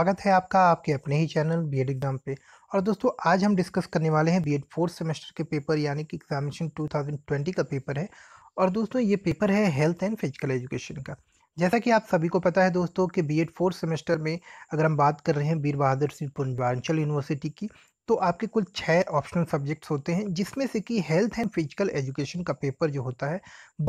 स्वागत है आपका आपके अपने ही चैनल बी एड एग्जाम पे और दोस्तों आज हम डिस्कस करने वाले हैं बी एड फोर्थ सेमेस्टर के पेपर यानी कि एग्जामिनेशन 2020 का पेपर है और दोस्तों ये पेपर है हेल्थ एंड फिजिकल एजुकेशन का जैसा कि आप सभी को पता है दोस्तों कि बी एड फोर्थ सेमेस्टर में अगर हम बात कर रहे हैं वीर बहादुर सिंह पूर्वांचल यूनिवर्सिटी की तो आपके कुल छः ऑप्शनल सब्जेक्ट्स होते हैं जिसमें से कि हेल्थ एंड फिजिकल एजुकेशन का पेपर जो होता है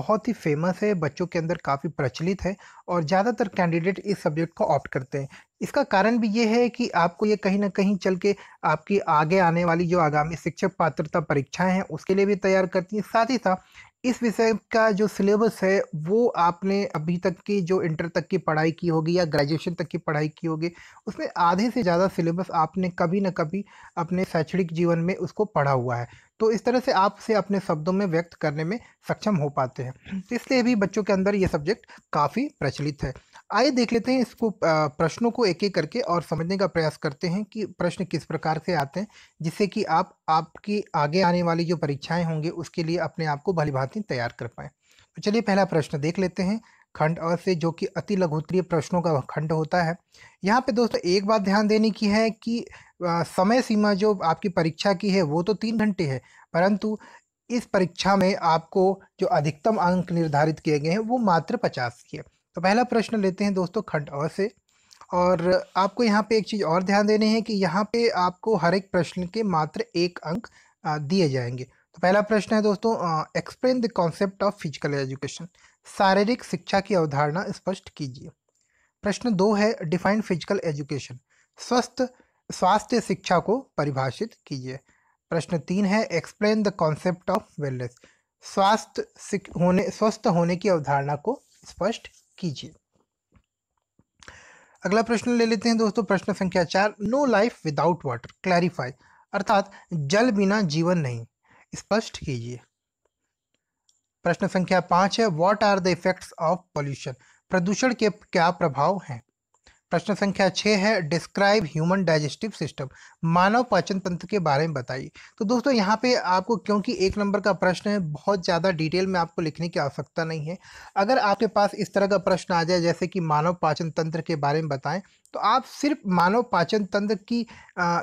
बहुत ही फेमस है बच्चों के अंदर काफ़ी प्रचलित है और ज़्यादातर कैंडिडेट इस सब्जेक्ट को ऑप्ट करते हैं इसका कारण भी ये है कि आपको ये कहीं ना कहीं चल के आपकी आगे आने वाली जो आगामी शिक्षक पात्रता परीक्षाएं हैं उसके लिए भी तैयार करती हैं साथ ही साथ इस विषय का जो सिलेबस है वो आपने अभी तक की जो इंटर तक की पढ़ाई की होगी या ग्रेजुएशन तक की पढ़ाई की होगी उसमें आधे से ज़्यादा सिलेबस आपने कभी ना कभी अपने शैक्षणिक जीवन में उसको पढ़ा हुआ है तो इस तरह से आप उसे अपने शब्दों में व्यक्त करने में सक्षम हो पाते हैं तो इसलिए भी बच्चों के अंदर ये सब्जेक्ट काफ़ी प्रचलित है आइए देख लेते हैं इसको प्रश्नों को एक एक करके और समझने का प्रयास करते हैं कि प्रश्न किस प्रकार से आते हैं जिससे कि आप आपकी आगे आने वाली जो परीक्षाएं होंगे उसके लिए अपने आप को भली भांति तैयार कर पाएँ तो चलिए पहला प्रश्न देख लेते हैं खंड अ से जो कि अति लघुतरीय प्रश्नों का खंड होता है यहाँ पे दोस्तों एक बात ध्यान देने की है कि समय सीमा जो आपकी परीक्षा की है वो तो तीन घंटे है परंतु इस परीक्षा में आपको जो अधिकतम अंक निर्धारित किए गए हैं वो मात्र पचास की है तो पहला प्रश्न लेते हैं दोस्तों खंड अ से और आपको यहाँ पे एक चीज़ और ध्यान देनी है कि यहाँ पे आपको हर एक प्रश्न के मात्र एक अंक दिए जाएंगे तो पहला प्रश्न है दोस्तों explain the concept of physical education शारीरिक शिक्षा की अवधारणा स्पष्ट कीजिए प्रश्न दो है डिफाइंड फिजिकल एजुकेशन स्वस्थ स्वास्थ्य शिक्षा को परिभाषित कीजिए प्रश्न तीन है explain the concept of wellness स्वास्थ्य होने स्वस्थ होने की अवधारणा को स्पष्ट कीजिए अगला प्रश्न ले लेते हैं दोस्तों प्रश्न संख्या चार no life without water clarify अर्थात जल बिना जीवन नहीं स्पष्ट कीजिए प्रश्न संख्या पांच है what are the effects of pollution प्रदूषण के क्या प्रभाव हैं प्रश्न संख्या छः है डिस्क्राइब ह्यूमन डाइजेस्टिव सिस्टम मानव पाचन तंत्र के बारे में बताइए तो दोस्तों यहाँ पे आपको क्योंकि एक नंबर का प्रश्न है बहुत ज़्यादा डिटेल में आपको लिखने की आवश्यकता नहीं है अगर आपके पास इस तरह का प्रश्न आ जाए जैसे कि मानव पाचन तंत्र के बारे में बताएं तो आप सिर्फ मानव पाचन तंत्र की आ,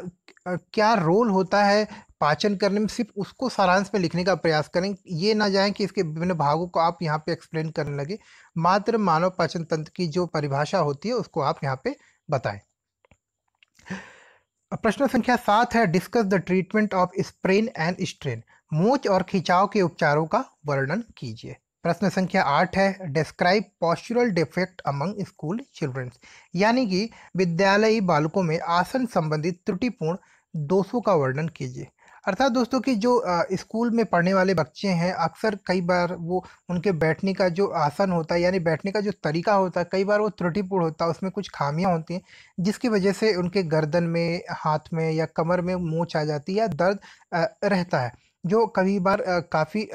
क्या रोल होता है पाचन करने में सिर्फ उसको सारांश में लिखने का प्रयास करें ये ना जाए कि इसके विभिन्न भागों को आप यहाँ पे एक्सप्लेन करने लगे मात्र मानव पाचन तंत्र की जो परिभाषा होती है उसको आप यहाँ पे बताएं प्रश्न संख्या सात है discuss the treatment of sprain and strain मोच और खिंचाव के उपचारों का वर्णन कीजिए प्रश्न संख्या आठ है describe postural defect among school childrens यानी कि विद्यालयी बालकों में आसन संबंधित त्रुटिपूर्ण दोषों का वर्णन कीजिए अर्थात दोस्तों कि जो स्कूल में पढ़ने वाले बच्चे हैं अक्सर कई बार वो उनके बैठने का जो आसन होता है यानी बैठने का जो तरीका होता है कई बार वो त्रुटिपूर्ण होता है उसमें कुछ खामियां होती हैं जिसकी वजह से उनके गर्दन में हाथ में या कमर में मोच आ जाती है या दर्द रहता है जो कभी बार काफ़ी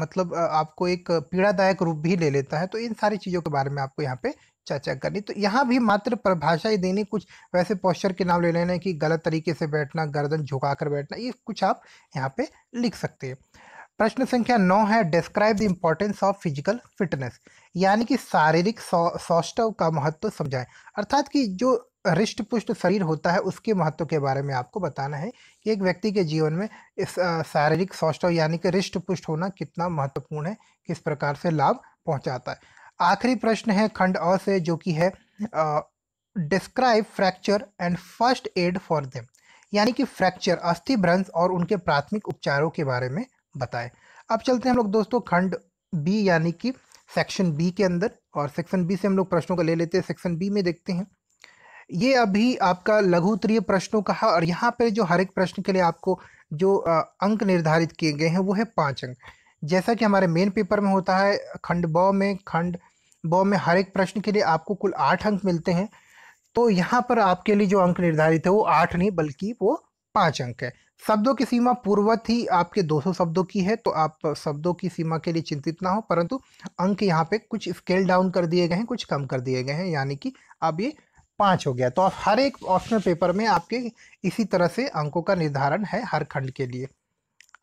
मतलब आपको एक पीड़ादायक रूप भी ले लेता है तो इन सारी चीज़ों के बारे में आपको यहाँ पे चर्चा करनी तो यहाँ भी मात्र ही देनी कुछ वैसे पोस्चर के नाम ले लेना कि गलत तरीके से बैठना गर्दन झुकाकर बैठना ये कुछ आप यहाँ पे लिख सकते हैं प्रश्न संख्या नौ है describe the importance of physical fitness यानी कि शारीरिक सौष्टव का महत्व समझाएं अर्थात कि जो रिष्ट पुष्ट शरीर होता है उसके महत्व के बारे में आपको बताना है कि एक व्यक्ति के जीवन में इस शारीरिक सौष्टव यानी कि रिष्ट पुष्ट होना कितना महत्वपूर्ण है किस प्रकार से लाभ पहुंचाता है आखिरी प्रश्न है खंड अ से जो कि है describe fracture and first aid for them यानी कि फ्रैक्चर अस्थि भ्रंश और उनके प्राथमिक उपचारों के बारे में बताएं अब चलते हैं हम लोग दोस्तों खंड बी यानी कि सेक्शन बी के अंदर और सेक्शन बी से हम लोग प्रश्नों का ले लेते हैं सेक्शन बी में देखते हैं ये अभी आपका लघु उत्तरीय प्रश्नों का है और यहाँ पर जो हर एक प्रश्न के लिए आपको जो अंक निर्धारित किए गए हैं वो है पाँच अंक जैसा कि हमारे मेन पेपर में होता है खंड ब में खंड बॉ में हर एक प्रश्न के लिए आपको कुल आठ अंक मिलते हैं तो यहाँ पर आपके लिए जो अंक निर्धारित है वो आठ नहीं बल्कि वो पाँच अंक है शब्दों की सीमा पूर्वत ही आपके 200 शब्दों की है तो आप शब्दों की सीमा के लिए चिंतित ना हो परंतु अंक यहाँ पे कुछ स्केल डाउन कर दिए गए हैं कुछ कम कर दिए गए हैं यानी कि अब ये पाँच हो गया तो आप हर एक ऑप्शनल पेपर में आपके इसी तरह से अंकों का निर्धारण है हर खंड के लिए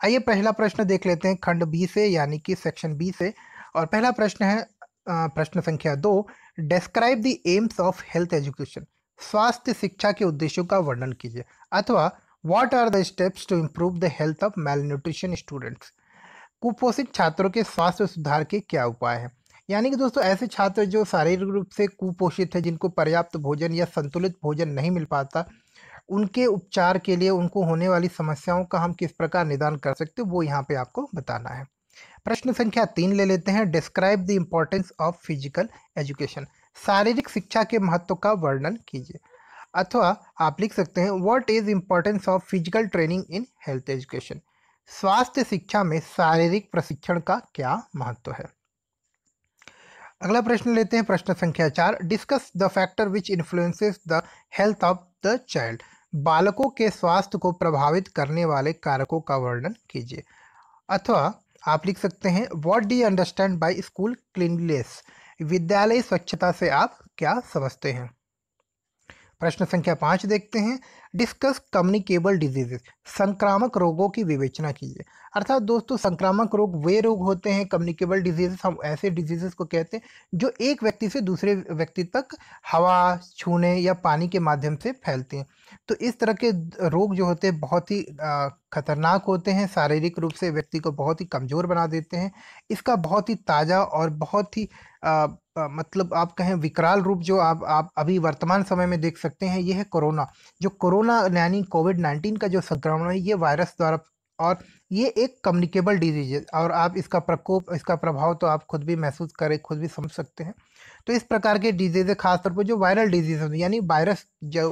आइए पहला प्रश्न देख लेते हैं खंड बी से यानी कि सेक्शन बी से और पहला प्रश्न है प्रश्न संख्या दो describe the aims of health education स्वास्थ्य शिक्षा के उद्देश्यों का वर्णन कीजिए अथवा what are the steps to improve the health of malnutrition students कुपोषित छात्रों के स्वास्थ्य सुधार के क्या उपाय हैं यानी कि दोस्तों ऐसे छात्र जो शारीरिक रूप से कुपोषित है जिनको पर्याप्त भोजन या संतुलित भोजन नहीं मिल पाता उनके उपचार के लिए उनको होने वाली समस्याओं का हम किस प्रकार निदान कर सकते वो यहाँ पे आपको बताना है प्रश्न संख्या तीन ले लेते हैं describe the importance of physical education शारीरिक शिक्षा के महत्व का वर्णन कीजिए अथवा आप लिख सकते हैं what is importance of physical training in health education स्वास्थ्य शिक्षा में शारीरिक प्रशिक्षण का क्या महत्व है अगला प्रश्न लेते हैं प्रश्न संख्या चार discuss the factor which influences the health of the child बालकों के स्वास्थ्य को प्रभावित करने वाले कारकों का वर्णन कीजिए अथवा आप लिख सकते हैं what do understand by school cleanliness विद्यालय स्वच्छता से आप क्या समझते हैं प्रश्न संख्या पाँच देखते हैं डिस्कस कम्युनिकेबल डिजीजेस संक्रामक रोगों की विवेचना कीजिए अर्थात दोस्तों संक्रामक रोग वे रोग होते हैं कम्युनिकेबल डिजीजेस हम ऐसे डिजीजेस को कहते हैं जो एक व्यक्ति से दूसरे व्यक्ति तक हवा छूने या पानी के माध्यम से फैलते हैं तो इस तरह के रोग जो होते हैं बहुत ही खतरनाक होते हैं शारीरिक रूप से व्यक्ति को बहुत ही कमज़ोर बना देते हैं इसका बहुत ही ताज़ा और बहुत ही आ, आ, मतलब आप कहें विकराल रूप जो आप आप अभी वर्तमान समय में देख सकते हैं ये है कोरोना जो कोरोना कोरोना यानी कोविड नाइन्टीन का जो संक्रमण है ये वायरस द्वारा और ये एक कम्युनिकेबल डिजीज है और आप इसका प्रकोप इसका प्रभाव तो आप खुद भी महसूस करें खुद भी समझ सकते हैं तो इस प्रकार के डिजीज़ें खासतौर पर जो वायरल डिजीज होती है यानी वायरस जो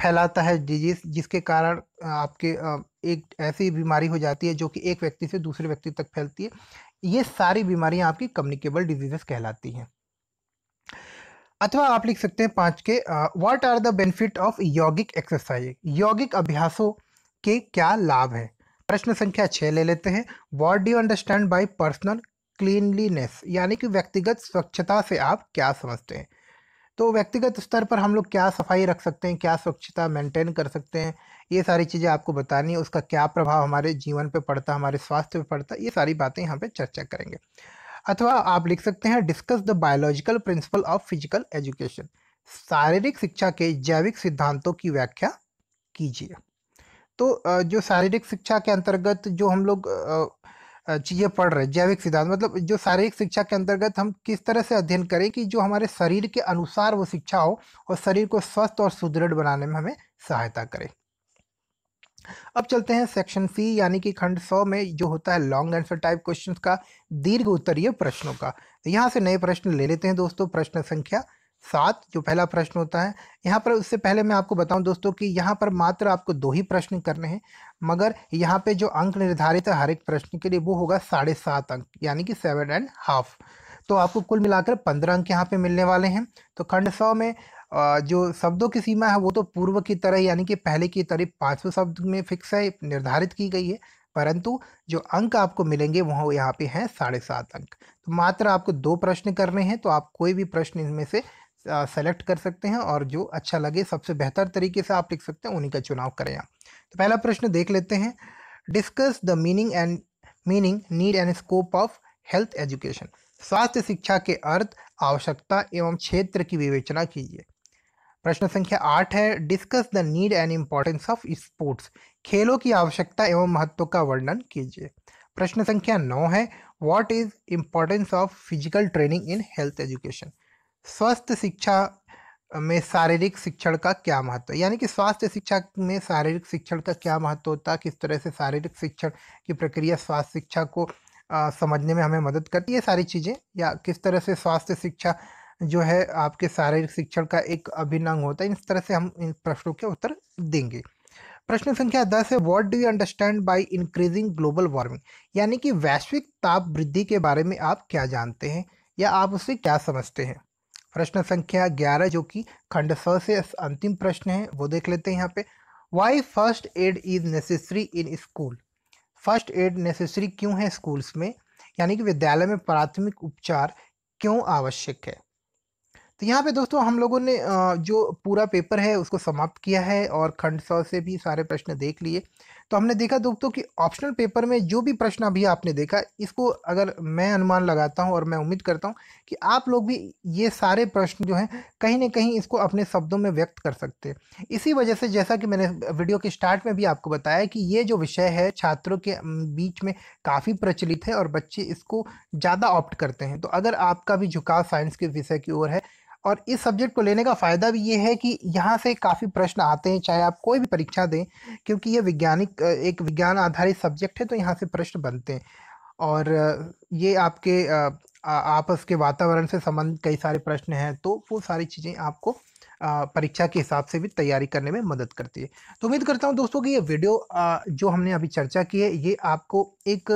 फैलाता है डिजीज जिसके कारण आपके एक ऐसी बीमारी हो जाती है जो कि एक व्यक्ति से दूसरे व्यक्ति तक फैलती है ये सारी बीमारियाँ आपकी कम्युनिकेबल डिजीज़ कहलाती हैं अथवा आप लिख सकते हैं पाँच के what are the benefit of यौगिक एक्सरसाइज यौगिक अभ्यासों के क्या लाभ हैं प्रश्न संख्या छः ले लेते हैं what do understand by personal cleanliness यानी कि व्यक्तिगत स्वच्छता से आप क्या समझते हैं तो व्यक्तिगत स्तर पर हम लोग क्या सफाई रख सकते हैं क्या स्वच्छता मेंटेन कर सकते हैं ये सारी चीज़ें आपको बतानी है उसका क्या प्रभाव हमारे जीवन पे पड़ता है हमारे स्वास्थ्य पे पड़ता है ये सारी बातें यहाँ पे चर्चा करेंगे अथवा आप लिख सकते हैं discuss the biological principle of physical education शारीरिक शिक्षा के जैविक सिद्धांतों की व्याख्या कीजिए तो जो शारीरिक शिक्षा के अंतर्गत जो हम लोग चीज़ें पढ़ रहे हैं जैविक सिद्धांत मतलब जो शारीरिक शिक्षा के अंतर्गत हम किस तरह से अध्ययन करें कि जो हमारे शरीर के अनुसार वो शिक्षा हो और शरीर को स्वस्थ और सुदृढ़ बनाने में हमें सहायता करें अब चलते हैं सेक्शन सी यानी कि खंड सौ में जो होता है लॉन्ग आंसर टाइप क्वेश्चंस का दीर्घ उत्तरीय प्रश्नों का यहाँ से नए प्रश्न ले लेते हैं दोस्तों प्रश्न संख्या सात जो पहला प्रश्न होता है यहाँ पर उससे पहले मैं आपको बताऊं दोस्तों कि यहाँ पर मात्र आपको दो ही प्रश्न करने हैं मगर यहाँ पे जो अंक निर्धारित है हर एक प्रश्न के लिए वो होगा साढ़े सात अंक यानी कि सेवन एंड हाफ तो आपको कुल मिलाकर पंद्रह अंक यहाँ पे मिलने वाले हैं तो खंड सौ में जो शब्दों की सीमा है वो तो पूर्व की तरह यानी कि पहले की तरह पाँचवें शब्द में फिक्स है निर्धारित की गई है परंतु जो अंक आपको मिलेंगे वह यहाँ पे हैं साढ़े सात अंक तो मात्र आपको दो प्रश्न करने हैं तो आप कोई भी प्रश्न इनमें से सेलेक्ट कर सकते हैं और जो अच्छा लगे सबसे बेहतर तरीके से आप लिख सकते हैं उन्हीं का चुनाव करें आप तो पहला प्रश्न देख लेते हैं discuss the meaning and meaning need and scope of health education स्वास्थ्य शिक्षा के अर्थ आवश्यकता एवं क्षेत्र की विवेचना कीजिए प्रश्न संख्या आठ है discuss the need and importance of sports खेलों की आवश्यकता एवं महत्व का वर्णन कीजिए प्रश्न संख्या नौ है what is importance of physical training in health education स्वस्थ शिक्षा में शारीरिक शिक्षण का क्या महत्व यानी कि स्वास्थ्य शिक्षा में शारीरिक शिक्षण का क्या महत्व होता है किस तरह से शारीरिक शिक्षण की प्रक्रिया स्वास्थ्य शिक्षा को आ, समझने में हमें मदद करती है सारी चीज़ें या किस तरह से स्वास्थ्य शिक्षा जो है आपके शारीरिक शिक्षण का एक अभिनंग होता है इस तरह से हम इन प्रश्नों के उत्तर देंगे प्रश्न संख्या दस है what do you understand by increasing global warming यानी कि वैश्विक ताप वृद्धि के बारे में आप क्या जानते हैं या आप उसे क्या समझते हैं प्रश्न संख्या ग्यारह जो कि खंड स से अंतिम प्रश्न है वो देख लेते हैं यहाँ पे why first aid is necessary in school first aid necessary क्यों है स्कूल्स में यानी कि विद्यालय में प्राथमिक उपचार क्यों आवश्यक है तो यहाँ पे दोस्तों हम लोगों ने जो पूरा पेपर है उसको समाप्त किया है और खंड सौ से भी सारे प्रश्न देख लिए तो हमने देखा दोस्तों कि ऑप्शनल पेपर में जो भी प्रश्न अभी आपने देखा इसको अगर मैं अनुमान लगाता हूँ और मैं उम्मीद करता हूँ कि आप लोग भी ये सारे प्रश्न जो हैं कहीं ना कहीं इसको अपने शब्दों में व्यक्त कर सकते हैं इसी वजह से जैसा कि मैंने वीडियो के स्टार्ट में भी आपको बताया कि ये जो विषय है छात्रों के बीच में काफ़ी प्रचलित है और बच्चे इसको ज़्यादा ऑप्ट करते हैं तो अगर आपका भी झुकाव साइंस के विषय की ओर है और इस सब्जेक्ट को लेने का फ़ायदा भी ये है कि यहाँ से काफ़ी प्रश्न आते हैं चाहे आप कोई भी परीक्षा दें क्योंकि ये वैज्ञानिक एक विज्ञान आधारित सब्जेक्ट है तो यहाँ से प्रश्न बनते हैं और ये आपके आपस के वातावरण से संबंध कई सारे प्रश्न हैं तो वो सारी चीज़ें आपको परीक्षा के हिसाब से भी तैयारी करने में मदद करती है तो उम्मीद करता हूँ दोस्तों कि ये वीडियो जो हमने अभी चर्चा की है ये आपको एक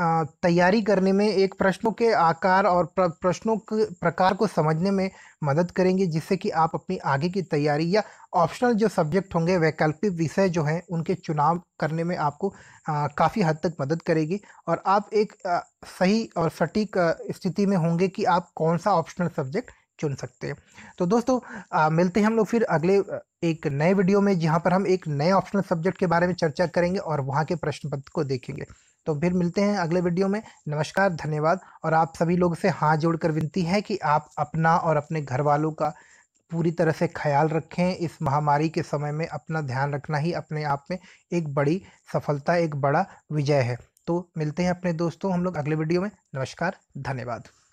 तैयारी करने में एक प्रश्नों के आकार और प्रश्नों के प्रकार को समझने में मदद करेंगे जिससे कि आप अपनी आगे की तैयारी या ऑप्शनल जो सब्जेक्ट होंगे वैकल्पिक विषय जो हैं उनके चुनाव करने में आपको काफ़ी हद तक मदद करेगी और आप एक आ, सही और सटीक स्थिति में होंगे कि आप कौन सा ऑप्शनल सब्जेक्ट चुन सकते हैं तो दोस्तों आ, मिलते हैं हम लोग फिर अगले एक नए वीडियो में जहाँ पर हम एक नए ऑप्शनल सब्जेक्ट के बारे में चर्चा करेंगे और वहाँ के प्रश्न पत्र को देखेंगे तो फिर मिलते हैं अगले वीडियो में नमस्कार धन्यवाद और आप सभी लोग से हाथ जोड़कर विनती है कि आप अपना और अपने घर वालों का पूरी तरह से ख्याल रखें इस महामारी के समय में अपना ध्यान रखना ही अपने आप में एक बड़ी सफलता एक बड़ा विजय है तो मिलते हैं अपने दोस्तों हम लोग अगले वीडियो में नमस्कार धन्यवाद